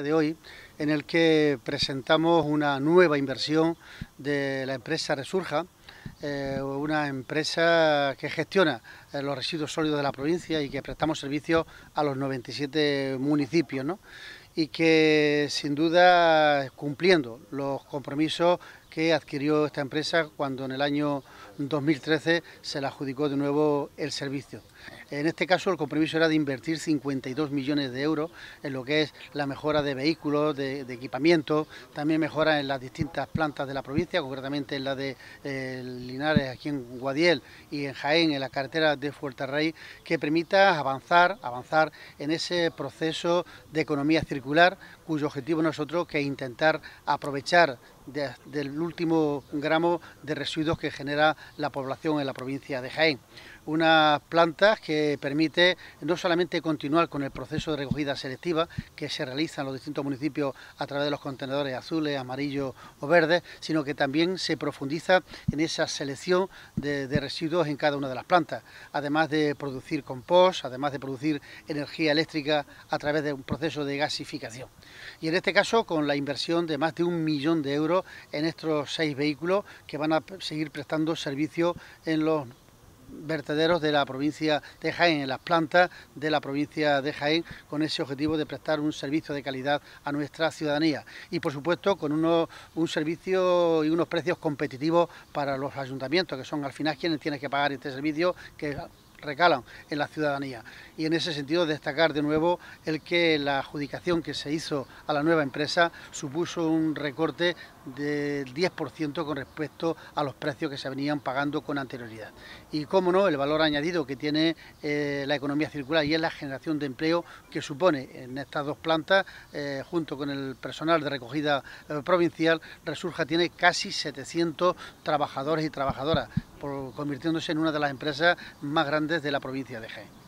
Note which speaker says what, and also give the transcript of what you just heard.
Speaker 1: de hoy en el que presentamos una nueva inversión de la empresa Resurja, eh, una empresa que gestiona eh, los residuos sólidos de la provincia y que prestamos servicios a los 97 municipios, y que sin duda cumpliendo los compromisos que adquirió esta empresa cuando en el año 2013 se le adjudicó de nuevo el servicio. En este caso el compromiso era de invertir 52 millones de euros en lo que es la mejora de vehículos, de, equipamiento, también mejora en las distintas plantas de la provincia, concretamente en la de eh, Linares aquí en Guadiel y en Jaén, en la carretera de Fuerterrey, que permita avanzar, avanzar en ese proceso de economía circular, cuyo objetivo nosotros que es intentar aprovechar del último gramo de residuos que genera la población en la provincia de Jaén unas plantas que permite no solamente continuar con el proceso de recogida selectiva que se realiza en los distintos municipios a través de los contenedores azules, amarillos o verdes, sino que también se profundiza en esa selección de, residuos en cada una de las plantas, además de producir compost, además de producir energía eléctrica a través de un proceso de gasificación. Y en este caso con la inversión de más de un millón de euros en estos seis vehículos que van a seguir prestando servicio en los vertederos de la provincia de Jaén, en las plantas de la provincia de Jaén, con ese objetivo de prestar un servicio de calidad a nuestra ciudadanía y, por supuesto, con uno, un servicio y unos precios competitivos para los ayuntamientos, que son al final quienes tienen que pagar este servicio, que recalan en la ciudadanía. Y en ese sentido destacar de nuevo el que la adjudicación que se hizo a la nueva empresa supuso un recorte del 10% con respecto a los precios que se venían pagando con anterioridad. Y cómo no, el valor añadido que tiene eh, la economía circular y es la generación de empleo que supone en estas dos plantas, eh, junto con el personal de recogida eh, provincial, Resurja tiene casi 700 trabajadores y trabajadoras, por, convirtiéndose en una de las empresas más grandes de la provincia de Jaén.